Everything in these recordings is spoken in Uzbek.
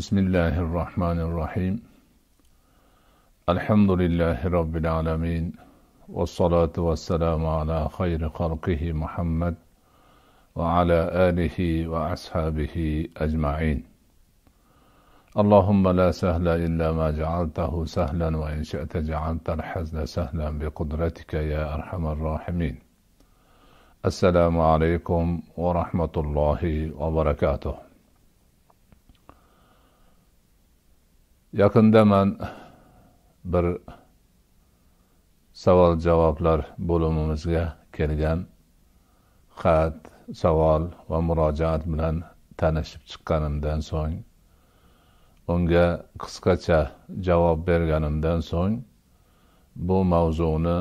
بسم الله الرحمن الرحيم الحمد لله رب العالمين والصلاة والسلام على خير خلقه محمد وعلى آله وأصحابه أجمعين اللهم لا سهل إلا ما جعلته سهلا وإن شئت جعلت الحزن سهلا بقدرتك يا أرحم الراحمين السلام عليكم ورحمة الله وبركاته yaqinda man bir savol javoblar bo'limimizga kelgan xat savol va murojaat bilan tanishib chiqqanimdan so'ng unga qisqacha javob berganimdan so'ng bu mavzuni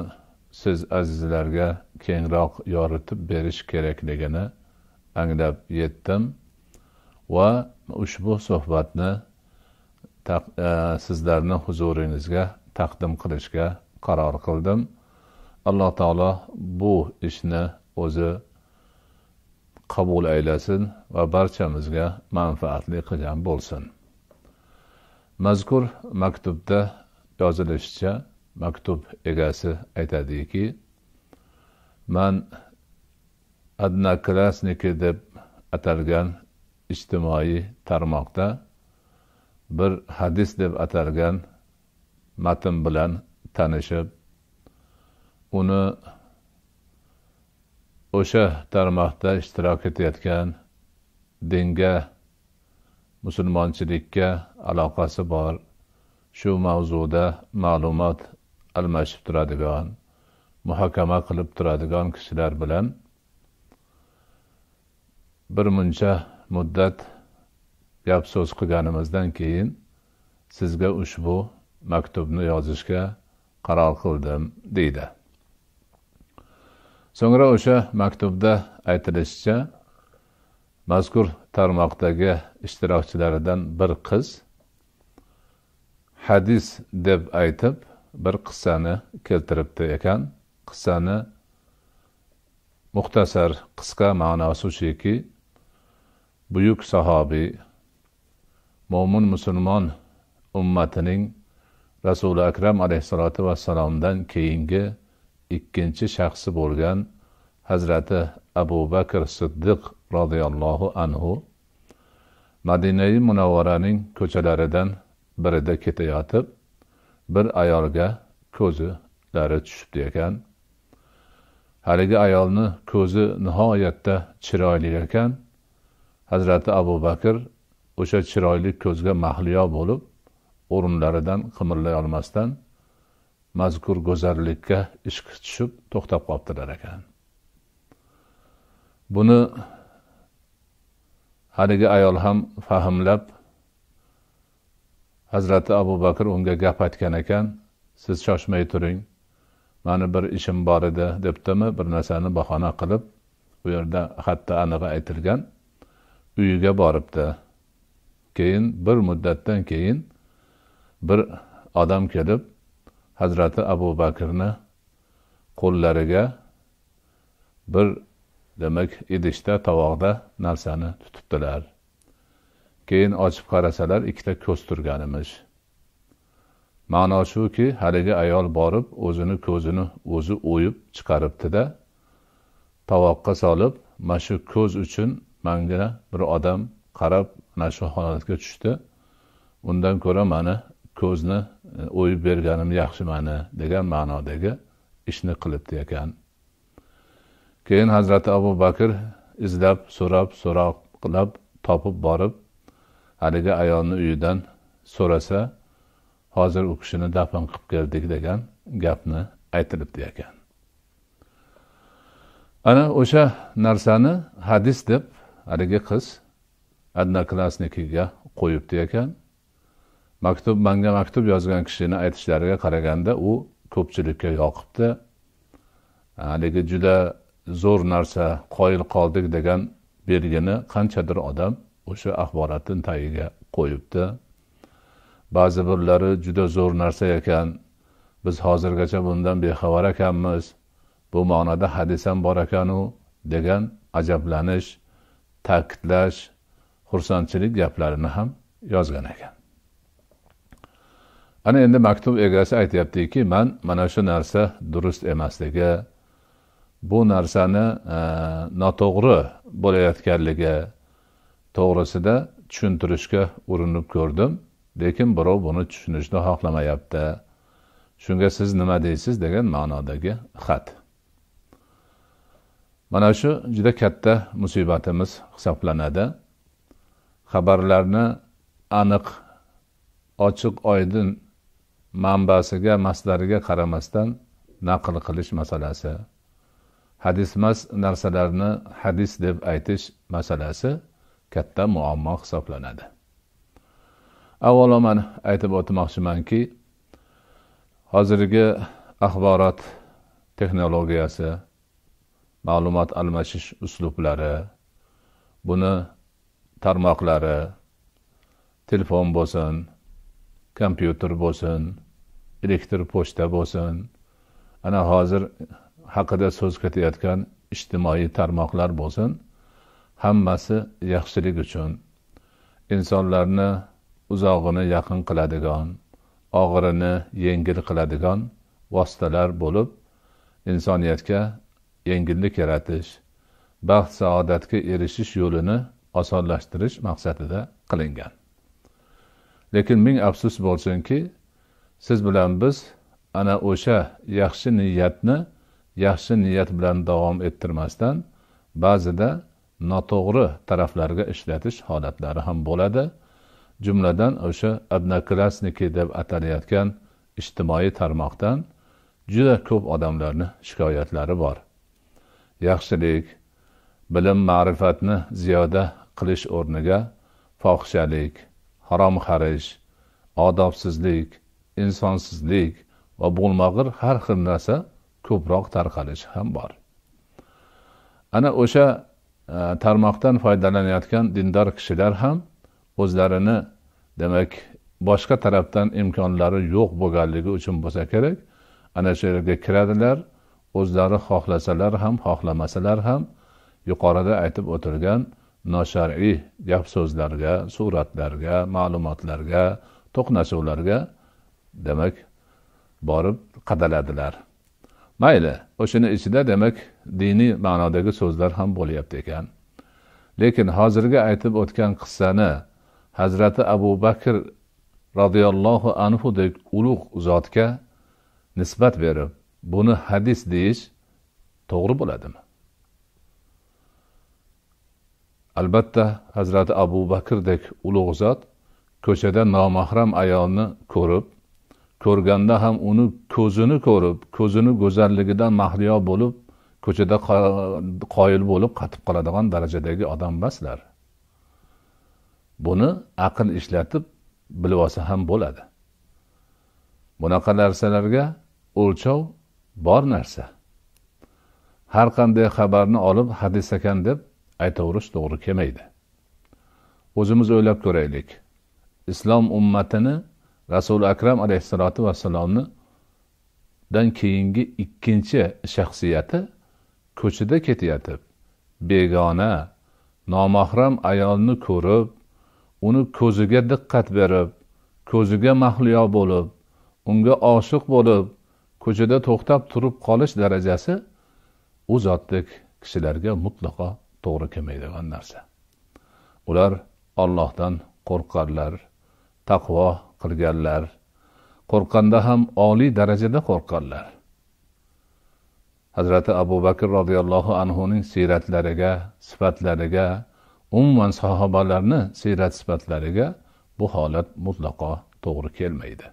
siz azizlarga kengroq yoritib berish kerakligini anglab yetdim va ushbu suhbatni E, sizlarni huzuringizga taqdim qilishga qaror qildim alloh taolo bu ishni o'zi qabul aylasin va barchamizga manfaatli qilgan bo'lsin mazkur maktubda yozilishicha maktub egasi aytadiki man одноклассники deb atalgan ijtimoiy tarmoqda bir hadis deb atalgan matn bilan tanishib uni o'sha tarmoqda ishtirok etayotgan dinga musulmonchilikka aloqasi bor shu mavzuda ma'lumot almashib turadigan muhokama qilib turadigan kishilar bilan bir muncha muddat gap so'z qilganimizdan keyin sizga ushbu maktubni yozishga qaror qildim deydi so'ngra o'sha maktubda aytilishicha mazkur tarmoqdagi ishtirokchilaridan bir qiz hadis deb aytib bir qissani keltiribdi ekan qissani muxtasar qisqa ma'nosi shuki buyuk sahobiy mo'min musulmon ummatining rasuli akram alayhissalotu vassalomdan keyingi ikkinchi shaxsi bo'lgan hazrati abu bakr siddiq roziyallohu anhu madinai munavvaraning ko'chalaridan birida ketayotib bir ayolga ko'zilari tushibdi ekan haligi ayolni ko'zi nihoyatda chiroyli ekan hazrati abu bakr o'sha chiroyli ko'zga mahliyo bo'lib o'rinlaridan qimirlay olmasdan mazkur go'zallikka ishqi tushib to'xtab qolibdilar ekan buni haligi ayol ham fahmlab hazrati abu bakr unga gap aytgan ekan siz shoshmay turing mani bir ishim bor edi debdimi bir narsani bahona qilib u yerda hatto anig'i aytilgan uyiga boribdi keyin bir muddatdan keyin bir odam kelib hazrati abu bakrni qo'llariga bir demak idishda tovoqda narsani tutibdilar keyin ochib qarasalar ikkita ko'z turgan emish ma'no shuki haligi ayol borib o'zini ko'zini o'zi o'yib chiqaribdida tovoqqa solib mana shu ko'z uchun manga bir odam qarab mana shu holatga tushdi undan ko'ra mani ko'zni e, o'yib berganim yaxshi mani degan ma'nodagi ishni qilibdi ekan keyin hazrati abu bakr izlab so'rab so'roqlab topib borib haligi ayolni uyidan so'rasa hozir u kishini dafn qilib keldik degan gapni aytilibdi ekan ana o'sha narsani hadis deb haligi qiz odnoklassnikiga qo'yibdi ekan maktub manga maktub yozgan kishini aytishlariga qaraganda u ko'pchilikka yoqibdi haligi juda zo'r narsa qoyil qoldik degan belgini qanchadir odam o'sha axborotni tagiga qo'yibdi ba'zi birlari juda zo'r narsa ekan biz hozirgacha bundan bexabar ekanmiz bu ma'noda hadis ham bor ekanu degan ajablanish ta'kidlash xursandchilik gaplarini ham yozgan ekan ana endi maktub egasi aytyaptiki man mana shu narsa durust emasligi bu narsani e, noto'g'ri bo'layotganligi to'g'risida tushuntirishga urinib ko'rdim lekin birov buni tushunishni xohlamayapti shunga siz nima deysiz degan ma'nodagi xat mana shu juda katta musibatimiz hisoblanadi xabarlarni aniq ochiq oydin manbasiga maslariga qaramasdan naql qilish masalasi hadismas narsalarni hadis deb aytish masalasi katta muammo hisoblanadi avvalo man aytib o'tmoqchimanki hozirgi axborot texnologiyasi ma'lumot almashish uslublari buni tarmoqlari telefon bo'lsin kompyuter bo'lsin elektr pochta bo'lsin ana hozir haqida so'z ketayotgan ijtimoiy tarmoqlar bo'lsin hammasi yaxshilik uchun insonlarni uzog'ini yaqin qiladigan og'irini yengil qiladigan vositalar bo'lib insoniyatga yengillik yaratish baxt saodatga erishish yo'lini osonlashtirish maqsadida qilingan lekin ming afsus bo'lsinki siz bilan biz ana o'sha yaxshi niyatni yaxshi niyat bilan davom ettirmasdan ba'zida noto'g'ri taraflarga ishlatish holatlari ham bo'ladi jumladan o'sha одноклассники deb atalayotgan ijtimoiy tarmoqdan juda ko'p odamlarni shikoyatlari bor yaxshilik bilim ma'rifatni ziyoda qilish o'rniga fohishalik harom xarish odobsizlik insonsizlik va bo'lmag'ir har xil narsa ko'proq tarqalishi ham bor ana o'sha e, tarmoqdan foydalanayotgan dindor kishilar ham o'zlarini demak boshqa tarafdan imkonlari yo'q bo'lganligi uchun bo'lsa kerak ana shu yerga kiradilar o'zlari xohlasalar ham xohlamasalar ham yuqorida aytib o'tilgan noshar'iy gap so'zlarga suratlarga ma'lumotlarga to'qnashuvlarga demak borib qadaladilar mayli o'shani ichida demak diniy ma'nodagi so'zlar ham bo'lyapti ekan lekin hozirgi aytib o'tgan qissani hazrati abu bakr roziyallohu anhudek ulug' zotga nisbat berib buni hadis deyish to'g'ri bo'ladimi albatta hazrati abu bakrdek ulug' zot ko'chada nomahram ayolni ko'rib ko'rganda ham uni ko'zini ko'rib ko'zini go'zalligidan mahliyo bo'lib ko'chada qoyil bo'lib qatib qoladigan darajadagi odam emaslar buni aql ishlatib bilib olsa ham bo'ladi bunaqa narsalarga o'lchov bor narsa har qanday xabarni olib hadis ekan deb aytaverish to'g'ri kelmaydi o'zimiz o'ylab ko'raylik islom ummatini rasuli akram alayhissalotu vassalomnidan keyingi ikkinchi shaxsiyati ko'chada ketayotib begona nomahram ayolni ko'rib uni ko'ziga diqqat berib ko'ziga mahliyo bo'lib unga oshiq bo'lib ko'chada to'xtab turib qolish darajasi u zotdek kishilarga mutlaqo to'g'ri kelmaydigan narsa ular ollohdan qo'rqqanlar taqvo qilganlar qo'rqqanda ham oliy darajada qo'rqqanlar hazrati abu bakr roziyallohu anhuning siyratlariga sifatlariga umuman sahobalarni siyrat sifatlariga bu holat mutlaqo to'g'ri kelmaydi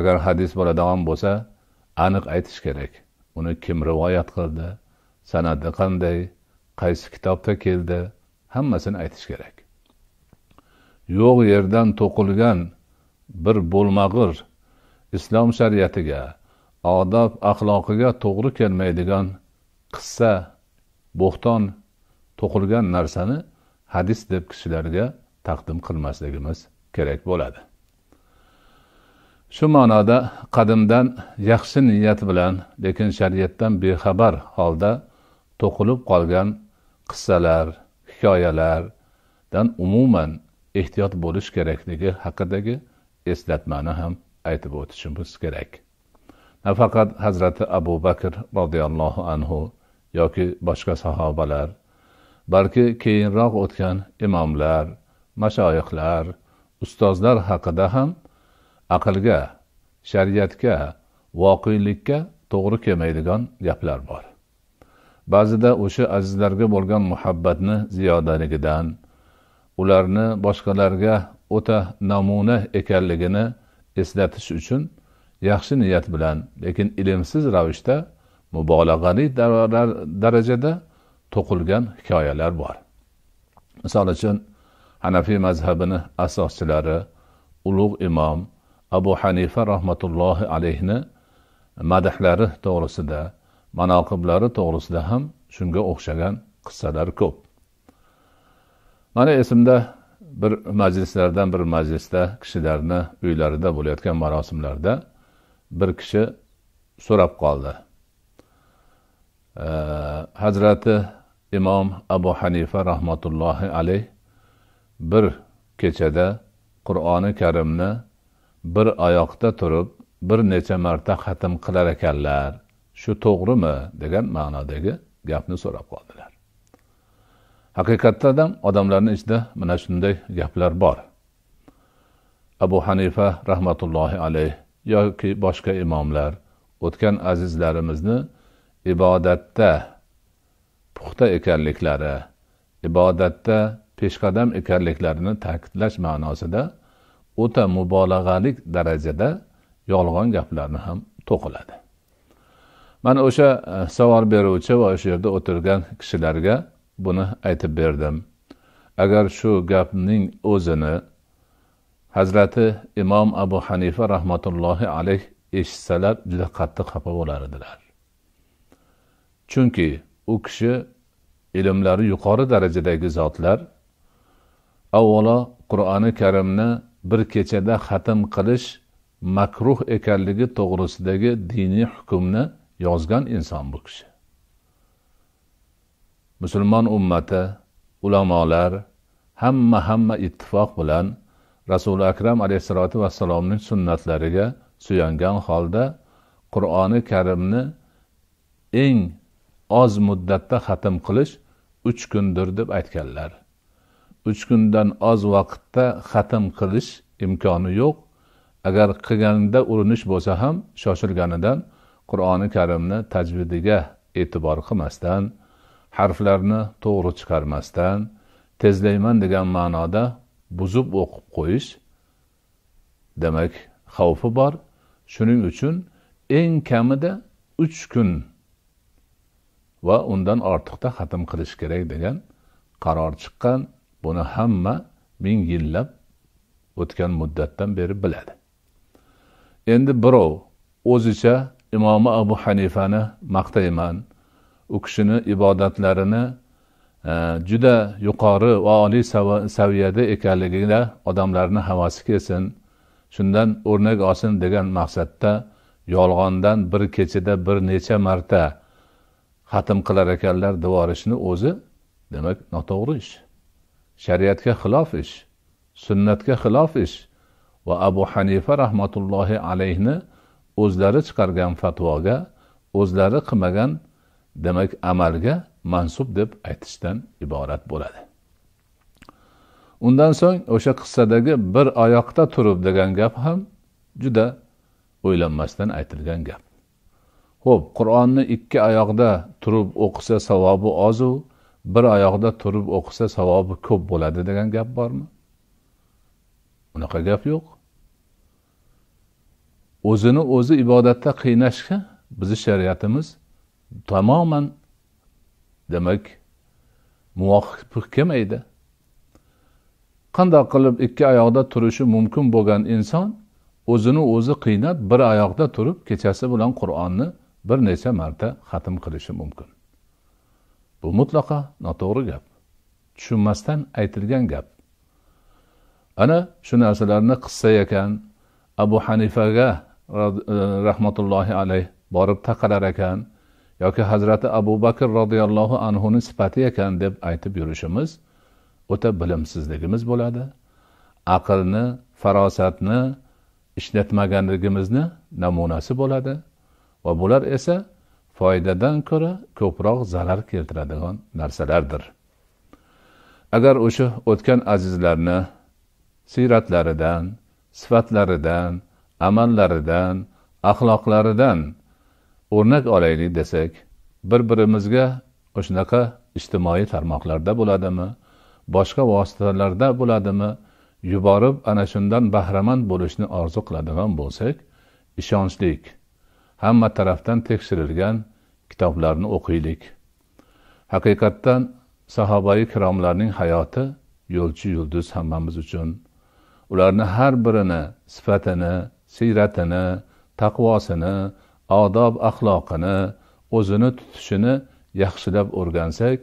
agar hadis bo'ladigan bo'lsa aniq aytish kerak uni kim rivoyat qildi sanadi qanday qaysi kitobda keldi hammasini aytish kerak yo'q yerdan to'qilgan bir bo'lmag'ir islom shariatiga odob axloqiga to'g'ri kelmaydigan qissa bo'xton to'qilgan narsani hadis deb kishilarga taqdim qilmasligimiz kerak bo'ladi shu ma'noda qadimdan yaxshi niyat bilan lekin shariatdan bexabar holda to'qilib qolgan qissalar hikoyalardan umuman ehtiyot bo'lish kerakligi haqidagi eslatmani ham aytib o'tishimiz kerak nafaqat hazrati abu bakr roziyallohu anhu yoki boshqa sahobalar balki keyinroq o'tgan imomlar mashoyihlar ustozlar haqida ham aqlga shariatga voqelikka to'g'ri kelmaydigan gaplar bor ba'zida o'sha azizlarga bo'lgan muhabbatni ziyodaligidan ularni boshqalarga o'ta namuna ekanligini eslatish uchun yaxshi niyat bilan lekin ilmsiz ravishda mubolag'ali darajada to'qilgan hikoyalar bor misol uchun hanafiy mazhabini asoschilari ulug' imom abu hanifa rahmatullohi alayhni madahlari to'g'risida manoqiblari to'g'risida ham shunga o'xshagan qissalar ko'p mana esimda bir majlislardan bir majlisda kishilarni uylarida bo'layotgan marosimlarda bir kishi so'rab qoldi e, hazrati imom abu hanifa rahmatullohi alayh bir kechada qur'oni karimni bir oyoqda turib bir necha marta xatm qilar ekanlar shu to'g'rimi degan ma'nodagi gapni so'rab qoldilar haqiqatda ham odamlarni ichida mana shunday gaplar bor abu hanifa rahmatullohi alayh yoki boshqa imomlar o'tgan azizlarimizni ibodatda puxta ekanliklari ibodatda peshqadam ekanliklarini ta'kidlash ma'nosida o'ta mubolag'alik darajada yolg'on gaplarni ham to'qiladi mana o'sha e, savol beruvchi va o'sha yerda o'tirgan kishilarga buni aytib berdim agar shu gapning o'zini hazrati imom abu hanifa rahmatullohi alayh eshitsalar juda qattiq xafa bo'lar edilar chunki u kishi ilmlari yuqori darajadagi zotlar avvalo qur'oni karimni bir kechada xatm qilish makruh ekanligi to'g'risidagi diniy hukmni yozgan inson bu kishi musulmon ummati ulamolar hamma hamma ittifoq bilan rasuli akram alayhissalotu vassalomning sunnatlariga suyangan holda qur'oni karimni eng oz muddatda xatm qilish uch kundir deb aytganlar uch kundan oz vaqtda xatm qilish imkoni yo'q agar qilganda urinish bo'lsa ham shoshilganidan qur'oni karimni tajvidiga e'tibor qilmasdan harflarni to'g'ri chiqarmasdan tezlayman degan ma'noda buzib o'qib qo'yish demak xavfi bor shuning uchun eng kamida uch kun va undan ortiqda xatm qilish kerak degan qaror chiqqan buni hamma ming yillab o'tgan muddatdan beri biladi endi birov o'zicha imomi abu hanifani maqtayman u kishini ibodatlarini e, juda yuqori va oliy saviyada ekanligiga odamlarni havasi kelsin shundan o'rnak olsin degan maqsadda yolg'ondan bir kechada bir necha marta xatm qilar ekanlar devorishni o'zi demak noto'g'ri ish shariatga xilof ish sunnatga xilof ish va abu hanifa rahmatullohi alayhni o'zlari chiqargan fatvoga o'zlari qilmagan demak amalga mansub deb aytishdan iborat bo'ladi undan so'ng o'sha qissadagi bir oyoqda turib degan gap ham juda o'ylanmasdan aytilgan gap ho'p qur'onni ikki oyoqda turib o'qisa savobi ozu bir oyoqda turib o'qisa savobi ko'p bo'ladi degan gap bormi unaqa gap yo'q o'zini o'zi ibodatda qiynashga bizni shariatimiz tamoman demak muvofiq kelmaydi qandoq qilib ikki oyoqda turishi mumkin bo'lgan inson o'zini o'zi qiynab bir oyoqda turib kechasi bilan qur'onni bir necha marta xatm qilishi mumkin bu mutlaqo noto'g'ri gap tushunmasdan aytilgan gap ana shu narsalarni qissa ekan abu hanifaga E, rahmatullohi alayh borib taqalar ekan yoki hazrati abu bakr roziyallohu anhuni sifati ekan deb aytib yurishimiz o'ta bilimsizligimiz bo'ladi aqlni farosatni ishlatmaganligimizni namunasi bo'ladi va bular esa foydadan ko'ra ko'proq zarar keltiradigan narsalardir agar o'sha o'tgan azizlarni siyratlaridan sifatlaridan amallaridan axloqlaridan o'rnak olaylik desak bir birimizga o'shanaqa ijtimoiy tarmoqlarda bo'ladimi boshqa vositalarda bo'ladimi yuborib ana shundan bahramand bo'lishni orzu qiladigan bo'lsak ishonchlik hamma tarafdan tekshirilgan kitoblarni o'qiylik haqiqatdan sahobai kiromlarning hayoti yo'lchi yulduz hammamiz uchun ularni har birini sifatini siyratini taqvosini odob axloqini o'zini tutishini yaxshilab o'rgansak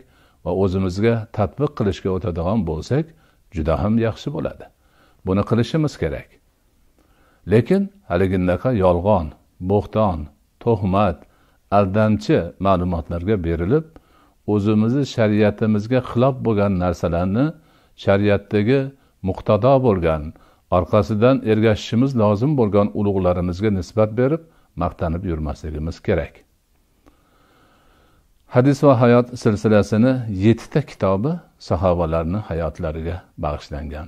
va o'zimizga tadbiq qilishga o'tadigan bo'lsak juda ham yaxshi bo'ladi buni qilishimiz kerak lekin haliginaqa yolg'on bo'xton tuhmat aldamchi ma'lumotlarga berilib o'zimizni shariatimizga xilof bo'lgan narsalarni shariatdagi muqtado bo'lgan orqasidan ergashishimiz lozim bo'lgan ulug'larimizga nisbat berib maqtanib yurmasligimiz kerak hadis va hayot silsilasini yettita kitobi sahobalarni hayotlariga bag'ishlangan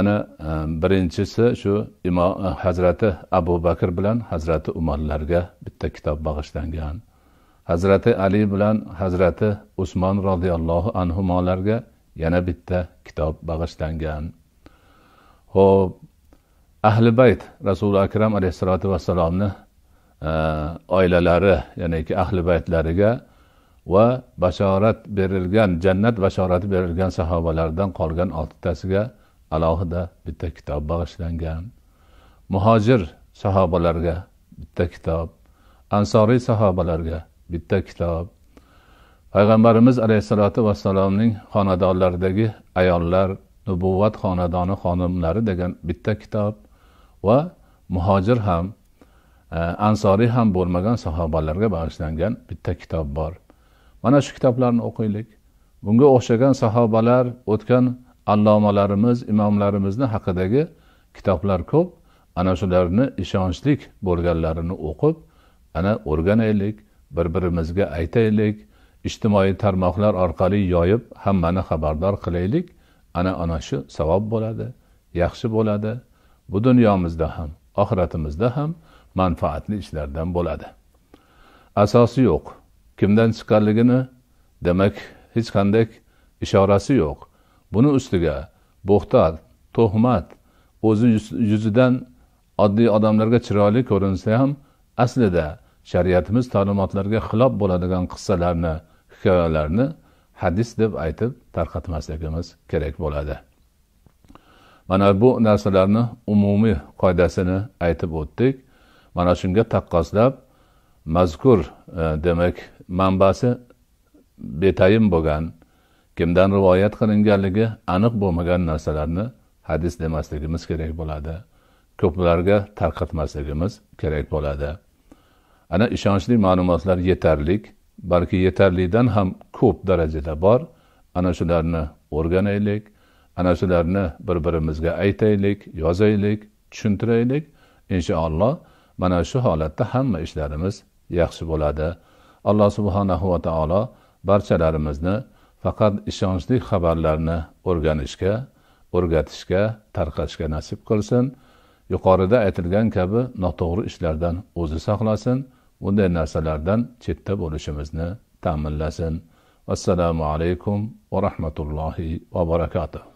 ana e, birinchisi shu e, hazrati abu bakr bilan hazrati umarlarga bitta kitob bag'ishlangan hazrati ali bilan hazrati usmon roziyallohu anhularga yana bitta kitob bag'ishlangan ho'p ahli bayt rasuli akram alayhissalotu vassalomni e, oilalari ya'niki ahli baytlariga va bashorat berilgan jannat bashorati berilgan sahobalardan qolgan oltitasiga alohida bitta kitob bag'ishlangan muhojir sahobalarga bitta kitob ansoriy sahobalarga bitta kitob payg'ambarimiz alayhissalotu vassalomning xonadonlaridagi ayollar nubuvvat xonadoni xonimlari degan bitta kitob va muhojir ham e, ansoriy ham bo'lmagan sahobalarga bag'ishlangan bitta kitob bor mana shu kitoblarni o'qiylik bunga o'xshagan sahobalar o'tgan allomalarimiz imomlarimizni haqidagi kitoblar ko'p ana shularni ishonchlik bo'lganlarini o'qib ana o'rganaylik bir birimizga aytaylik ijtimoiy tarmoqlar orqali yoyib hammani xabardor qilaylik ana ana shu savob bo'ladi yaxshi bo'ladi bu dunyomizda ham oxiratimizda ham manfaatli ishlardan bo'ladi asosi yo'q kimdan chiqqanligini demak hech qanday ishorasi yo'q buni ustiga bo'xtat tuhmat o'zi yuzidan oddiy odamlarga chiroyli ko'rinsa ham aslida shariatimiz ta'limotlariga xilof bo'ladigan qissalarni hikoyalarni hadis deb aytib tarqatmasligimiz kerak bo'ladi mana bu narsalarni umumiy qoidasini aytib o'tdik mana shunga taqqoslab mazkur e, demak manbasi betayin bo'lgan kimdan rivoyat qilinganligi aniq bo'lmagan narsalarni hadis demasligimiz kerak bo'ladi ko'plarga tarqatmasligimiz kerak bo'ladi ana ishonchli ma'lumotlar yetarlik balki yetarlidan ham ko'p darajada bor ana shularni o'rganaylik ana shularni bir birimizga aytaylik yozaylik tushuntiraylik inshaalloh mana shu holatda hamma ishlarimiz yaxshi bo'ladi alloh subhanahu va taolo barchalarimizni faqat ishonchli xabarlarni o'rganishga o'rgatishga tarqatishga nasib qilsin yuqorida aytilgan kabi noto'g'ri ishlardan o'zi saqlasin bunday narsalardan chetda bo'lishimizni ta'minlasin assalomu alaykum va rahmatullohi va barakatuh